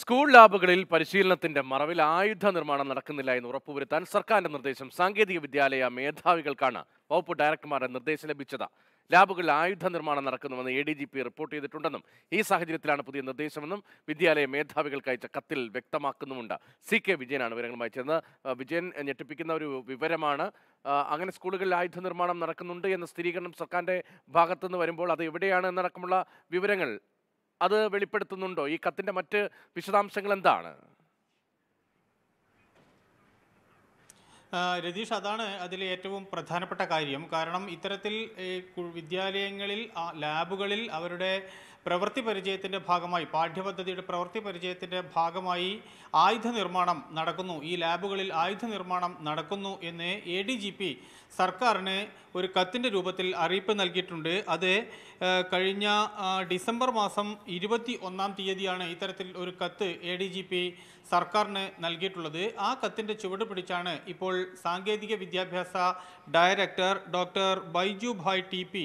school ലാബുകളിൽ പരിശീലനത്തിന്റെ മറവിൽ ആയുധ നിർമ്മാണം നടക്കുന്നില്ല എന്ന് ഉറപ്പുവരുത്താൻ സർക്കാരിന്റെ നിർദ്ദേശം സാങ്കേതിക വിദ്യാലയ മേധാവികൾക്കാണ് വകുപ്പ് ഡയറക്ടർമാരുടെ നിർദ്ദേശം ലഭിച്ചത് ലാബുകളിൽ ആയുധ നിർമ്മാണം നടക്കുന്നുവെന്ന് A D G P report ചെയ്തിട്ടുണ്ടെന്നും ഈ സാഹചര്യത്തിലാണ് പുതിയ നിർദ്ദേശമെന്നും വിദ്യാലയ മേധാവികൾക്ക് അയച്ച കത്തിൽ വ്യക്തമാക്കുന്നുമുണ്ട് സി കെ വിജയനാണ് വിവരങ്ങളുമായി ചേർന്ന് വിജയൻ ഞെട്ടിപ്പിക്കുന്ന ഒരു വിവരമാണ് അങ്ങനെ സ്കൂളുകളിൽ ആയുധ നിർമ്മാണം നടക്കുന്നുണ്ട് എന്ന സ്ഥിരീകരണം സർക്കാരിന്റെ ഭാഗത്തുനിന്ന് വരുമ്പോൾ അത് എവിടെയാണ് എന്നടക്കമുള്ള വിവരങ്ങൾ അത് വെളിപ്പെടുത്തുന്നുണ്ടോ ഈ കത്തിന്റെ മറ്റ് വിശദാംശങ്ങൾ എന്താണ് രതീഷ് അതാണ് അതിൽ ഏറ്റവും പ്രധാനപ്പെട്ട കാര്യം കാരണം ഇത്തരത്തിൽ വിദ്യാലയങ്ങളിൽ ലാബുകളിൽ അവരുടെ പ്രവൃത്തി പരിചയത്തിൻ്റെ ഭാഗമായി പാഠ്യപദ്ധതിയുടെ പ്രവൃത്തി പരിചയത്തിൻ്റെ ഭാഗമായി ആയുധ നിർമ്മാണം നടക്കുന്നു ഈ ലാബുകളിൽ ആയുധ നിർമ്മാണം നടക്കുന്നു എന്ന് എ ഡി ജി പി സർക്കാരിന് ഒരു കത്തിൻ്റെ രൂപത്തിൽ അറിയിപ്പ് നൽകിയിട്ടുണ്ട് അത് കഴിഞ്ഞ ഡിസംബർ മാസം ഇരുപത്തി ഒന്നാം തീയതിയാണ് ഇത്തരത്തിൽ ഒരു കത്ത് എ ഡി ജി പി സർക്കാരിന് നൽകിയിട്ടുള്ളത് ആ കത്തിൻ്റെ ചുവട് പിടിച്ചാണ് ഇപ്പോൾ സാങ്കേതിക വിദ്യാഭ്യാസ director doctor Baiju Bhai T P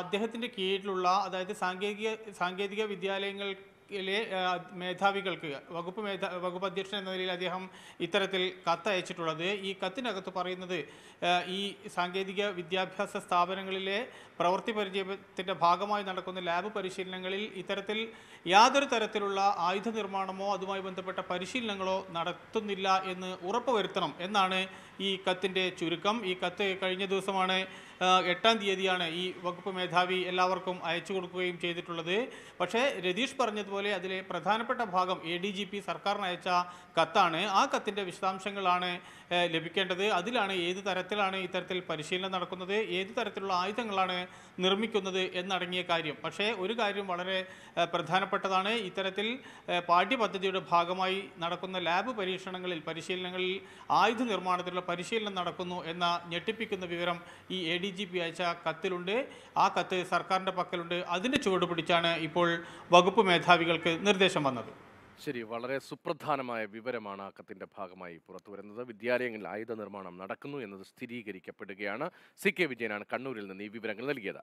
അദ്ദേഹത്തിൻ്റെ കീഴിലുള്ള അതായത് സാങ്കേതിക സാങ്കേതിക വിദ്യാലയങ്ങൾ ിലെ മേധാവികൾക്ക് വകുപ്പ് മേധാ വകുപ്പ് അധ്യക്ഷൻ എന്ന നിലയിൽ അദ്ദേഹം ഇത്തരത്തിൽ കത്ത് അയച്ചിട്ടുള്ളത് ഈ കത്തിനകത്ത് പറയുന്നത് ഈ സാങ്കേതിക വിദ്യാഭ്യാസ സ്ഥാപനങ്ങളിലെ പ്രവൃത്തി പരിചയത്തിൻ്റെ ഭാഗമായി നടക്കുന്ന ലാബ് പരിശീലനങ്ങളിൽ ഇത്തരത്തിൽ യാതൊരു തരത്തിലുള്ള ആയുധ നിർമ്മാണമോ അതുമായി ബന്ധപ്പെട്ട പരിശീലനങ്ങളോ നടത്തുന്നില്ല എന്ന് ഉറപ്പുവരുത്തണം എന്നാണ് ഈ കത്തിൻ്റെ ചുരുക്കം ഈ കത്ത് കഴിഞ്ഞ ദിവസമാണ് എട്ടാം തീയതിയാണ് ഈ വകുപ്പ് മേധാവി എല്ലാവർക്കും അയച്ചു കൊടുക്കുകയും ചെയ്തിട്ടുള്ളത് പക്ഷേ രതീഷ് പറഞ്ഞതുപോലെ അതിലെ പ്രധാനപ്പെട്ട ഭാഗം എ ഡി ജി പി സർക്കാരിന് അയച്ച കത്താണ് ആ കത്തിൻ്റെ വിശദാംശങ്ങളാണ് ലഭിക്കേണ്ടത് അതിലാണ് ഏത് തരത്തിലാണ് ഇത്തരത്തിൽ പരിശീലനം നടക്കുന്നത് ഏത് തരത്തിലുള്ള ആയുധങ്ങളാണ് നിർമ്മിക്കുന്നത് എന്നടങ്ങിയ കാര്യം പക്ഷേ ഒരു കാര്യം വളരെ പ്രധാനപ്പെട്ടതാണ് ഇത്തരത്തിൽ പാഠ്യപദ്ധതിയുടെ ഭാഗമായി നടക്കുന്ന ലാബ് പരീക്ഷണങ്ങളിൽ പരിശീലനങ്ങളിൽ ആയുധ നിർമ്മാണത്തിലുള്ള പരിശീലനം നടക്കുന്നു എന്ന ഞെട്ടിപ്പിക്കുന്ന വിവരം ഈ എ ഡി ജി പി അയച്ച കത്തിലുണ്ട് ആ കത്ത് സർക്കാരിൻ്റെ പക്കലുണ്ട് അതിൻ്റെ ചുവട് പിടിച്ചാണ് ഇപ്പോൾ വകുപ്പ് മേധാവികൾക്ക് നിർദ്ദേശം വന്നത് ശരി വളരെ സുപ്രധാനമായ വിവരമാണ് ആ കത്തിൻ്റെ ഭാഗമായി പുറത്തു വരുന്നത് വിദ്യാലയങ്ങളിൽ ആയുധ നിർമ്മാണം നടക്കുന്നു എന്നത് സ്ഥിരീകരിക്കപ്പെടുകയാണ് സി കെ വിജയനാണ് കണ്ണൂരിൽ നിന്ന് ഈ വിവരങ്ങൾ നൽകിയത്